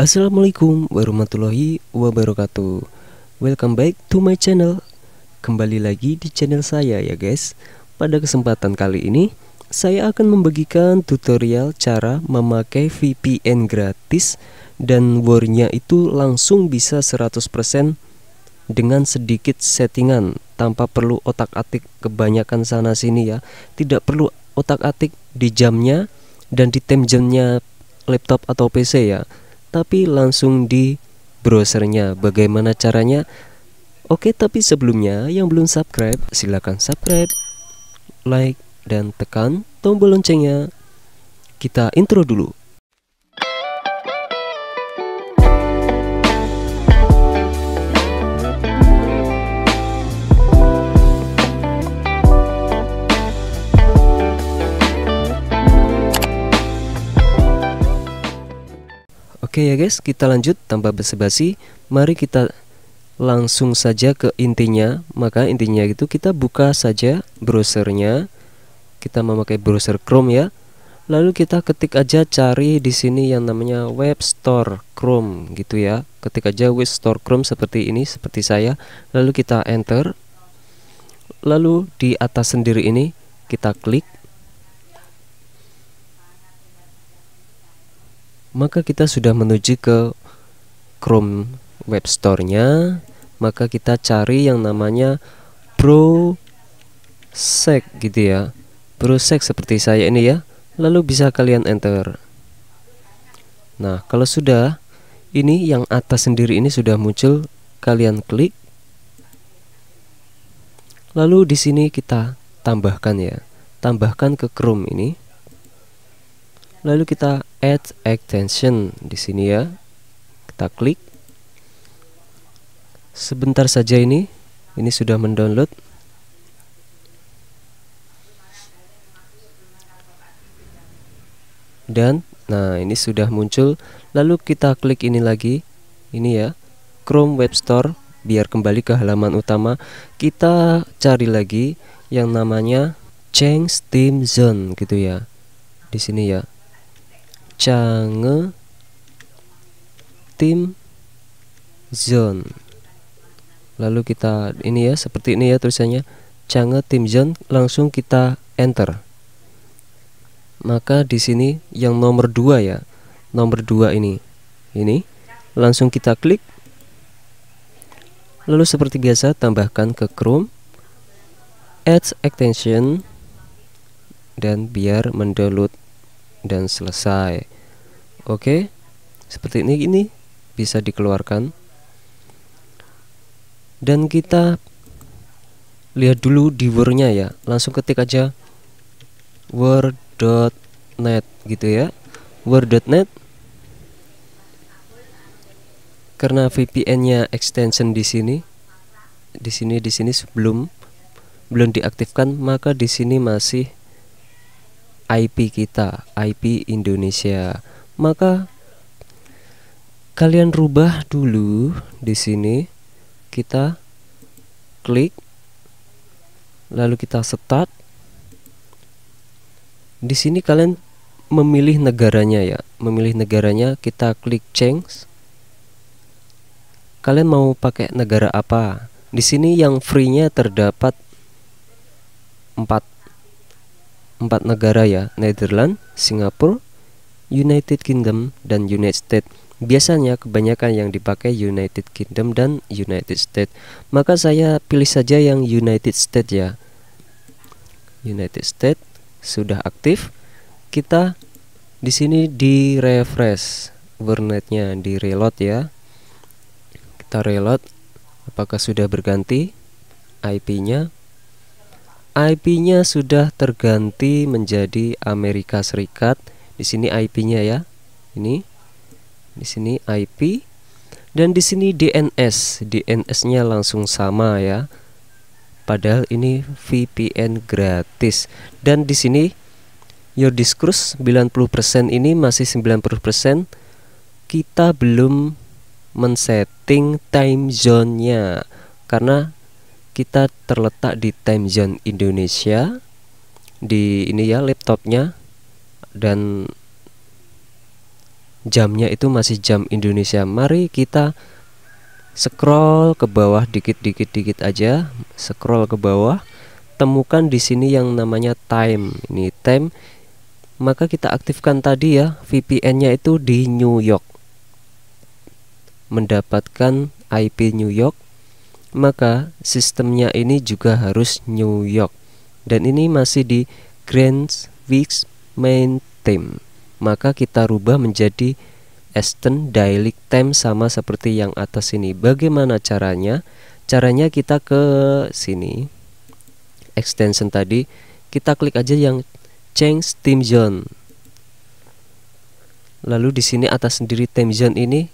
Assalamualaikum warahmatullahi wabarakatuh Welcome back to my channel Kembali lagi di channel saya ya guys Pada kesempatan kali ini Saya akan membagikan tutorial cara memakai VPN gratis Dan warnya itu langsung bisa 100% dengan sedikit settingan tanpa perlu otak-atik kebanyakan sana sini ya tidak perlu otak-atik di jamnya dan di time jamnya laptop atau PC ya tapi langsung di browsernya bagaimana caranya Oke tapi sebelumnya yang belum subscribe silahkan subscribe like dan tekan tombol loncengnya kita intro dulu Oke ya guys, kita lanjut tanpa basa-basi. Mari kita langsung saja ke intinya. Maka intinya itu kita buka saja browsernya. Kita memakai browser Chrome ya. Lalu kita ketik aja cari di sini yang namanya Web Store Chrome gitu ya. Ketik aja Web Store Chrome seperti ini, seperti saya. Lalu kita enter. Lalu di atas sendiri ini kita klik maka kita sudah menuju ke Chrome web store-nya maka kita cari yang namanya prosec gitu ya prosec seperti saya ini ya lalu bisa kalian enter nah kalau sudah ini yang atas sendiri ini sudah muncul kalian klik lalu di sini kita tambahkan ya tambahkan ke Chrome ini lalu kita add extension di sini ya kita klik sebentar saja ini ini sudah mendownload dan nah ini sudah muncul lalu kita klik ini lagi ini ya Chrome Web Store biar kembali ke halaman utama kita cari lagi yang namanya change theme zone gitu ya di sini ya Chang Team Zone lalu kita ini ya seperti ini ya tulisannya Chang Team Zone langsung kita enter maka di sini yang nomor 2 ya nomor 2 ini ini langsung kita klik lalu seperti biasa tambahkan ke Chrome add extension dan biar mendownload dan selesai oke seperti ini ini bisa dikeluarkan dan kita lihat dulu di wordnya ya langsung ketik aja word.net gitu ya word.net karena VPN-nya extension di sini di sini di sini sebelum belum diaktifkan maka di sini masih IP kita, IP Indonesia. Maka kalian rubah dulu di sini. Kita klik lalu kita start. Di sini kalian memilih negaranya ya. Memilih negaranya kita klik change. Kalian mau pakai negara apa? Di sini yang free-nya terdapat 4 empat negara ya, Netherlands, Singapura, United Kingdom, dan United States. Biasanya kebanyakan yang dipakai United Kingdom dan United States. Maka saya pilih saja yang United States ya. United States sudah aktif. Kita di sini di refresh burnetnya, di reload ya. Kita reload apakah sudah berganti IP-nya? IP-nya sudah terganti menjadi Amerika Serikat. Di sini IP-nya ya. Ini. Di sini IP dan di sini DNS. DNS-nya langsung sama ya. Padahal ini VPN gratis. Dan di sini your discourse 90% ini masih 90% kita belum men-setting time zone-nya karena kita terletak di time zone Indonesia di ini ya laptopnya dan jamnya itu masih jam Indonesia mari kita scroll ke bawah dikit-dikit dikit aja scroll ke bawah temukan di sini yang namanya time ini time maka kita aktifkan tadi ya VPN-nya itu di New York mendapatkan IP New York maka sistemnya ini juga harus New York dan ini masih di Grand Weeks Main Time maka kita rubah menjadi Aston Dialect Time sama seperti yang atas ini bagaimana caranya caranya kita ke sini extension tadi kita klik aja yang change time zone lalu di sini atas sendiri time zone ini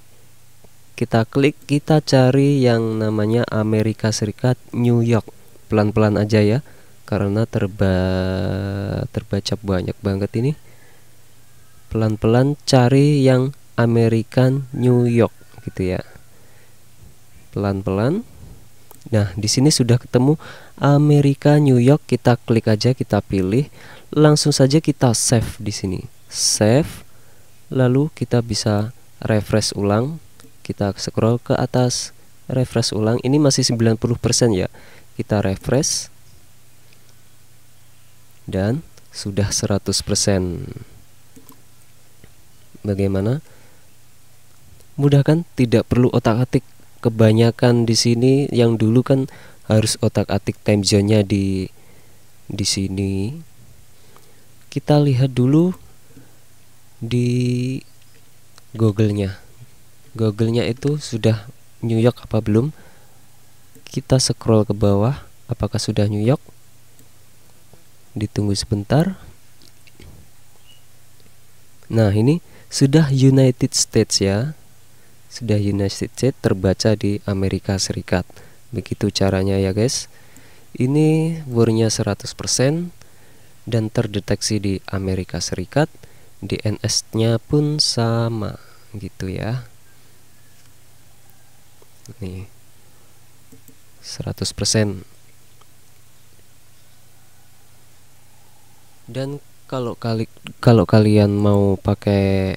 kita klik kita cari yang namanya Amerika Serikat New York pelan-pelan aja ya karena terba terbaca banyak banget ini pelan-pelan cari yang American New York gitu ya pelan-pelan nah di sini sudah ketemu Amerika New York kita klik aja kita pilih langsung saja kita save di sini save lalu kita bisa refresh ulang kita scroll ke atas refresh ulang ini masih 90% ya kita refresh dan sudah 100% bagaimana mudah kan tidak perlu otak-atik kebanyakan di sini yang dulu kan harus otak-atik time zone-nya di di sini kita lihat dulu di Google-nya Google-nya itu sudah New York apa belum kita scroll ke bawah apakah sudah New York ditunggu sebentar nah ini sudah United States ya sudah United States terbaca di Amerika Serikat begitu caranya ya guys ini bornya 100% dan terdeteksi di Amerika Serikat DNS-nya pun sama gitu ya nih 100% dan kalau kali kalau kalian mau pakai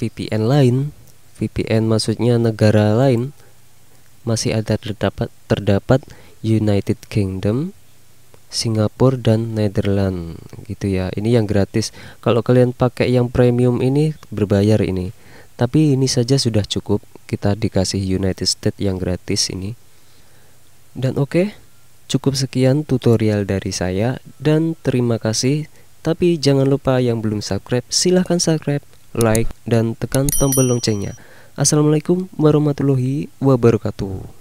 VPN lain VPN maksudnya negara lain masih ada terdapat terdapat United Kingdom Singapura dan Netherlands gitu ya ini yang gratis kalau kalian pakai yang premium ini berbayar ini tapi ini saja sudah cukup kita dikasih United States yang gratis ini dan oke okay, cukup sekian tutorial dari saya dan terima kasih tapi jangan lupa yang belum subscribe silahkan subscribe like dan tekan tombol loncengnya Assalamualaikum warahmatullahi wabarakatuh